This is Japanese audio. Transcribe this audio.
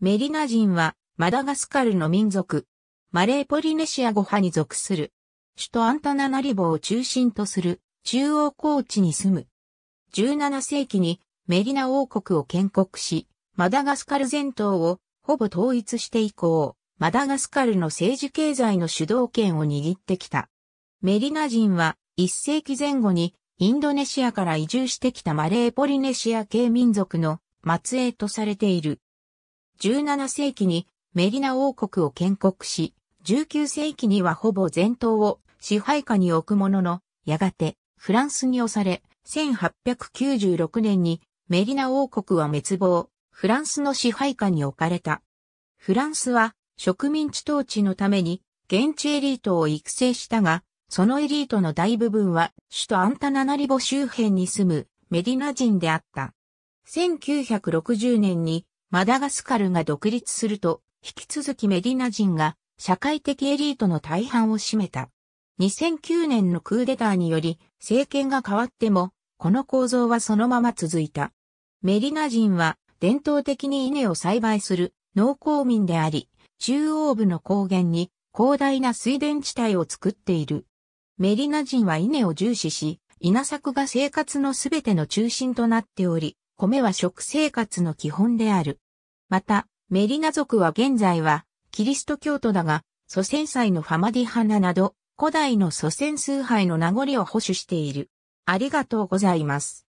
メリナ人は、マダガスカルの民族、マレーポリネシア語派に属する。首都アンタナナリボを中心とする中央高地に住む。17世紀にメリナ王国を建国し、マダガスカル全島をほぼ統一して以降、マダガスカルの政治経済の主導権を握ってきた。メリナ人は1世紀前後にインドネシアから移住してきたマレーポリネシア系民族の末裔とされている。17世紀にメディナ王国を建国し、19世紀にはほぼ全島を支配下に置くものの、やがてフランスに押され、1896年にメディナ王国は滅亡、フランスの支配下に置かれた。フランスは植民地統治のために現地エリートを育成したが、そのエリートの大部分は首都アンタナナリボ周辺に住むメディナ人であった。1960年にマダガスカルが独立すると、引き続きメディナ人が社会的エリートの大半を占めた。2009年のクーデターにより政権が変わっても、この構造はそのまま続いた。メディナ人は伝統的に稲を栽培する農耕民であり、中央部の高原に広大な水田地帯を作っている。メディナ人は稲を重視し、稲作が生活のすべての中心となっており、米は食生活の基本である。また、メリナ族は現在は、キリスト教徒だが、祖先祭のファマディハナなど、古代の祖先崇拝の名残を保守している。ありがとうございます。